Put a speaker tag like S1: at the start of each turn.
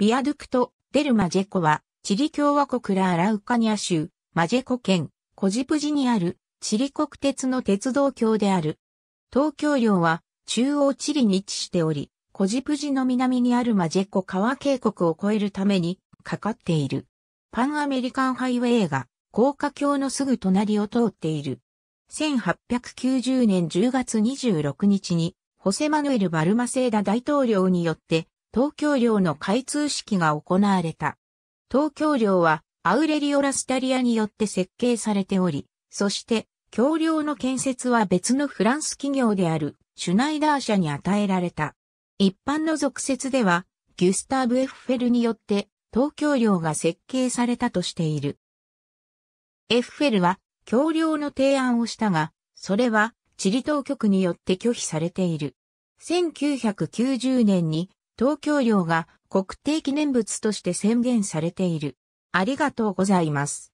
S1: ビアドゥクト・デル・マジェコは、チリ共和国ラ・アラウカニア州、マ
S2: ジェコ県、コジプジにある、チリ国鉄の鉄道橋である。東京領は、中央チリに位置しており、コジプジの南にあるマジェコ川渓谷を越えるために、かかっている。パンアメリカンハイウェイが、高架橋のすぐ隣を通っている。1890年10月26日に、ホセマヌエル・バルマセーダ大統領によって東京領の開通式が行われた。東京領はアウレリオ・ラスタリアによって設計されており、そして橋梁の建設は別のフランス企業であるシュナイダー社に与えられた。一般の俗説では、ギュスターブ・エッフェルによって東京領が設計されたとしている。エッフェルは橋梁の提案をしたが、それは地理当局によって拒否されている。1990年に東京陵が国
S1: 定記念物として宣言されている。ありがとうございます。